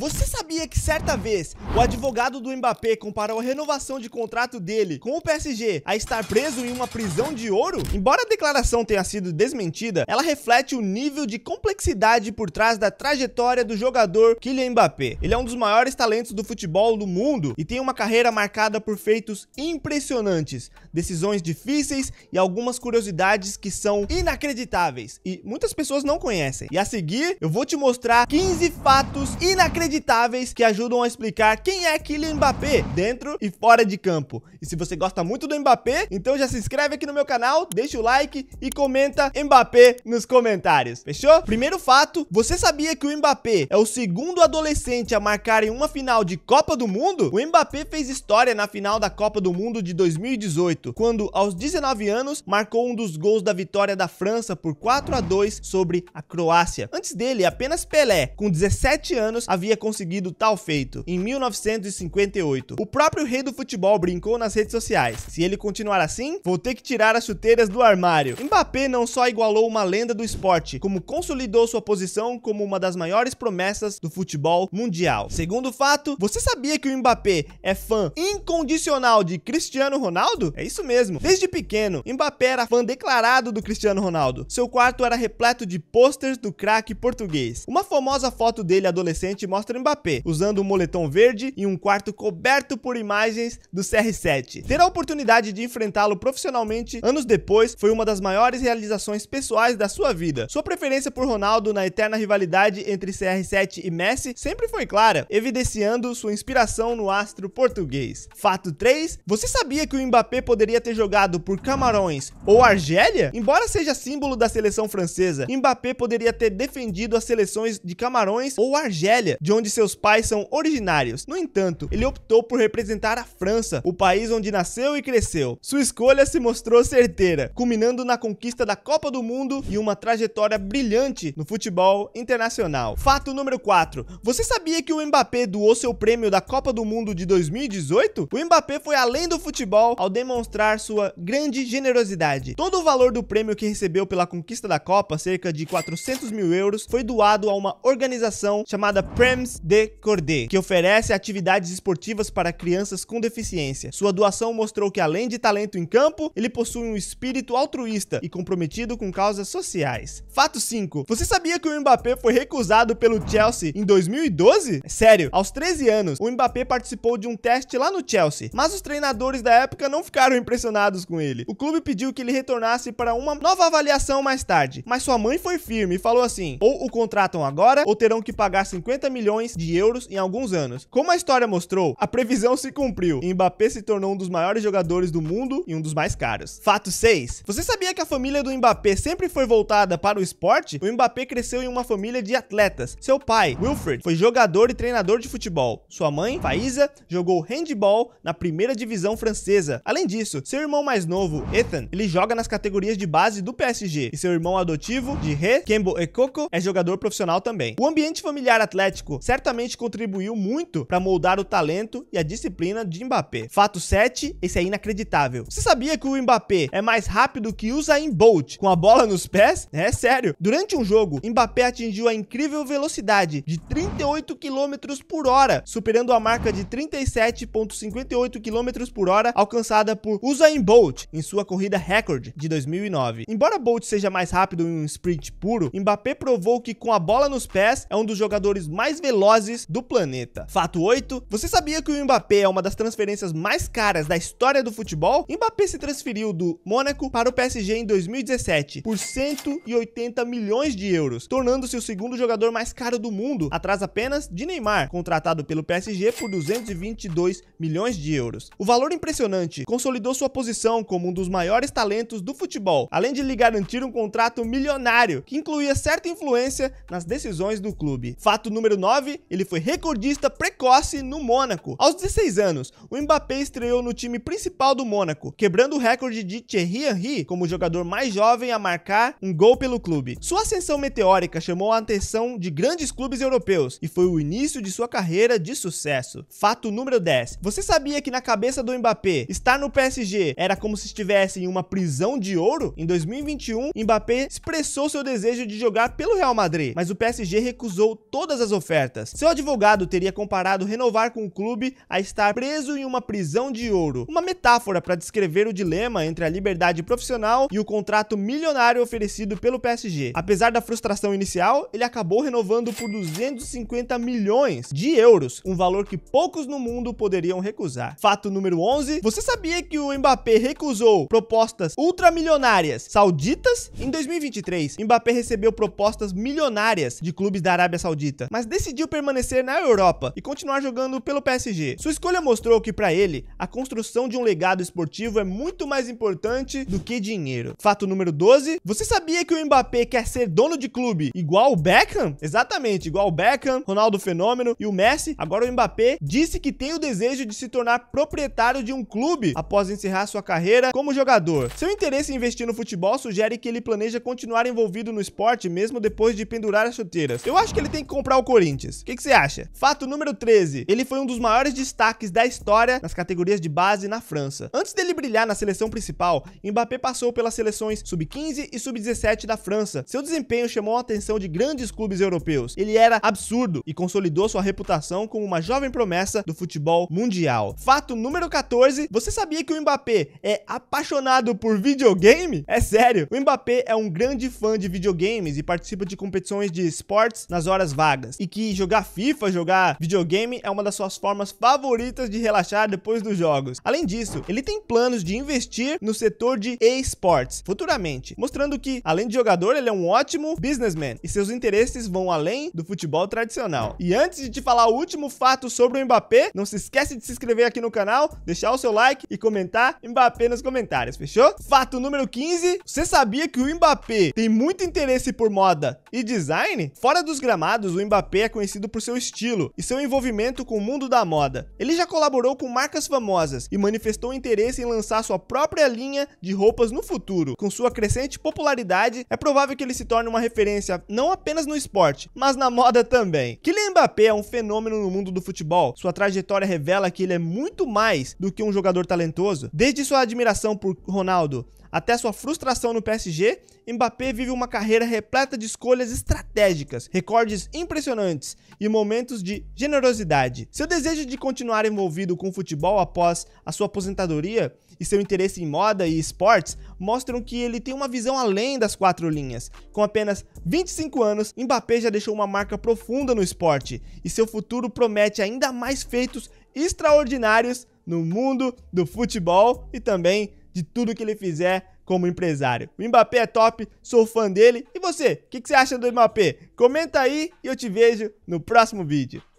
Você sabia que certa vez o advogado do Mbappé comparou a renovação de contrato dele com o PSG a estar preso em uma prisão de ouro? Embora a declaração tenha sido desmentida, ela reflete o nível de complexidade por trás da trajetória do jogador Kylian Mbappé. Ele é um dos maiores talentos do futebol do mundo e tem uma carreira marcada por feitos impressionantes, decisões difíceis e algumas curiosidades que são inacreditáveis e muitas pessoas não conhecem. E a seguir, eu vou te mostrar 15 fatos inacreditáveis inacreditáveis que ajudam a explicar quem é Kylian Mbappé dentro e fora de campo. E se você gosta muito do Mbappé, então já se inscreve aqui no meu canal, deixa o like e comenta Mbappé nos comentários. Fechou? Primeiro fato, você sabia que o Mbappé é o segundo adolescente a marcar em uma final de Copa do Mundo? O Mbappé fez história na final da Copa do Mundo de 2018, quando aos 19 anos marcou um dos gols da vitória da França por 4 a 2 sobre a Croácia. Antes dele, apenas Pelé, com 17 anos, havia conseguido tal feito, em 1958. O próprio rei do futebol brincou nas redes sociais. Se ele continuar assim, vou ter que tirar as chuteiras do armário. Mbappé não só igualou uma lenda do esporte, como consolidou sua posição como uma das maiores promessas do futebol mundial. Segundo fato, você sabia que o Mbappé é fã incondicional de Cristiano Ronaldo? É isso mesmo. Desde pequeno, Mbappé era fã declarado do Cristiano Ronaldo. Seu quarto era repleto de posters do craque português. Uma famosa foto dele adolescente mostra Mbappé, usando um moletom verde e um quarto coberto por imagens do CR7. Ter a oportunidade de enfrentá-lo profissionalmente anos depois foi uma das maiores realizações pessoais da sua vida. Sua preferência por Ronaldo na eterna rivalidade entre CR7 e Messi sempre foi clara, evidenciando sua inspiração no astro português. Fato 3: Você sabia que o Mbappé poderia ter jogado por Camarões ou Argélia? Embora seja símbolo da seleção francesa, Mbappé poderia ter defendido as seleções de Camarões ou Argélia, de onde onde seus pais são originários. No entanto, ele optou por representar a França, o país onde nasceu e cresceu. Sua escolha se mostrou certeira, culminando na conquista da Copa do Mundo e uma trajetória brilhante no futebol internacional. Fato número 4. Você sabia que o Mbappé doou seu prêmio da Copa do Mundo de 2018? O Mbappé foi além do futebol ao demonstrar sua grande generosidade. Todo o valor do prêmio que recebeu pela conquista da Copa, cerca de 400 mil euros, foi doado a uma organização chamada Prem de Cordet, que oferece atividades esportivas para crianças com deficiência. Sua doação mostrou que, além de talento em campo, ele possui um espírito altruísta e comprometido com causas sociais. Fato 5. Você sabia que o Mbappé foi recusado pelo Chelsea em 2012? Sério, aos 13 anos, o Mbappé participou de um teste lá no Chelsea, mas os treinadores da época não ficaram impressionados com ele. O clube pediu que ele retornasse para uma nova avaliação mais tarde, mas sua mãe foi firme e falou assim: ou o contratam agora ou terão que pagar 50 milhões bilhões de euros em alguns anos. Como a história mostrou, a previsão se cumpriu. E Mbappé se tornou um dos maiores jogadores do mundo e um dos mais caros. Fato 6. Você sabia que a família do Mbappé sempre foi voltada para o esporte? O Mbappé cresceu em uma família de atletas. Seu pai, Wilfred, foi jogador e treinador de futebol. Sua mãe, Faísa, jogou handball na primeira divisão francesa. Além disso, seu irmão mais novo, Ethan, ele joga nas categorias de base do PSG. E seu irmão adotivo, de Re, Kembo Ekoko, é jogador profissional também. O ambiente familiar atlético certamente contribuiu muito para moldar o talento e a disciplina de Mbappé. Fato 7, esse é inacreditável. Você sabia que o Mbappé é mais rápido que Usain Bolt com a bola nos pés? É sério. Durante um jogo, Mbappé atingiu a incrível velocidade de 38 km por hora, superando a marca de 37.58 km por hora alcançada por Usain Bolt em sua corrida recorde de 2009. Embora Bolt seja mais rápido em um sprint puro, Mbappé provou que com a bola nos pés é um dos jogadores mais velozes velozes do planeta. Fato 8, você sabia que o Mbappé é uma das transferências mais caras da história do futebol? Mbappé se transferiu do Mônaco para o PSG em 2017 por 180 milhões de euros, tornando-se o segundo jogador mais caro do mundo, atrás apenas de Neymar, contratado pelo PSG por 222 milhões de euros. O valor impressionante consolidou sua posição como um dos maiores talentos do futebol, além de lhe garantir um contrato milionário que incluía certa influência nas decisões do clube. Fato número 9 2019, ele foi recordista precoce no Mônaco. Aos 16 anos, o Mbappé estreou no time principal do Mônaco, quebrando o recorde de Thierry Henry como jogador mais jovem a marcar um gol pelo clube. Sua ascensão meteórica chamou a atenção de grandes clubes europeus e foi o início de sua carreira de sucesso. Fato número 10. Você sabia que na cabeça do Mbappé, estar no PSG era como se estivesse em uma prisão de ouro? Em 2021, Mbappé expressou seu desejo de jogar pelo Real Madrid, mas o PSG recusou todas as ofertas seu advogado teria comparado renovar com o clube a estar preso em uma prisão de ouro, uma metáfora para descrever o dilema entre a liberdade profissional e o contrato milionário oferecido pelo PSG. Apesar da frustração inicial, ele acabou renovando por 250 milhões de euros, um valor que poucos no mundo poderiam recusar. Fato número 11, você sabia que o Mbappé recusou propostas ultramilionárias sauditas? Em 2023, Mbappé recebeu propostas milionárias de clubes da Arábia Saudita, mas decidiu decidiu permanecer na Europa e continuar jogando pelo PSG. Sua escolha mostrou que para ele, a construção de um legado esportivo é muito mais importante do que dinheiro. Fato número 12, você sabia que o Mbappé quer ser dono de clube igual o Beckham? Exatamente, igual o Beckham, Ronaldo Fenômeno e o Messi. Agora o Mbappé disse que tem o desejo de se tornar proprietário de um clube após encerrar sua carreira como jogador. Seu interesse em investir no futebol sugere que ele planeja continuar envolvido no esporte mesmo depois de pendurar as chuteiras. Eu acho que ele tem que comprar o Corinthians. O que, que você acha? Fato número 13. Ele foi um dos maiores destaques da história nas categorias de base na França. Antes dele brilhar na seleção principal, Mbappé passou pelas seleções sub-15 e sub-17 da França. Seu desempenho chamou a atenção de grandes clubes europeus. Ele era absurdo e consolidou sua reputação como uma jovem promessa do futebol mundial. Fato número 14. Você sabia que o Mbappé é apaixonado por videogame? É sério. O Mbappé é um grande fã de videogames e participa de competições de esportes nas horas vagas e que jogar FIFA, jogar videogame é uma das suas formas favoritas de relaxar depois dos jogos. Além disso, ele tem planos de investir no setor de esports futuramente, mostrando que, além de jogador, ele é um ótimo businessman e seus interesses vão além do futebol tradicional. E antes de te falar o último fato sobre o Mbappé, não se esquece de se inscrever aqui no canal, deixar o seu like e comentar Mbappé nos comentários, fechou? Fato número 15, você sabia que o Mbappé tem muito interesse por moda e design? Fora dos gramados, o Mbappé é conhecido por seu estilo e seu envolvimento com o mundo da moda. Ele já colaborou com marcas famosas e manifestou interesse em lançar sua própria linha de roupas no futuro. Com sua crescente popularidade, é provável que ele se torne uma referência não apenas no esporte, mas na moda também. Kylian Mbappé é um fenômeno no mundo do futebol. Sua trajetória revela que ele é muito mais do que um jogador talentoso. Desde sua admiração por Ronaldo até sua frustração no PSG, Mbappé vive uma carreira repleta de escolhas estratégicas, recordes impressionantes e momentos de generosidade. Seu desejo de continuar envolvido com o futebol após a sua aposentadoria e seu interesse em moda e esportes mostram que ele tem uma visão além das quatro linhas. Com apenas 25 anos, Mbappé já deixou uma marca profunda no esporte e seu futuro promete ainda mais feitos extraordinários no mundo do futebol e também de tudo que ele fizer como empresário. O Mbappé é top, sou fã dele. E você, o que, que você acha do Mbappé? Comenta aí e eu te vejo no próximo vídeo.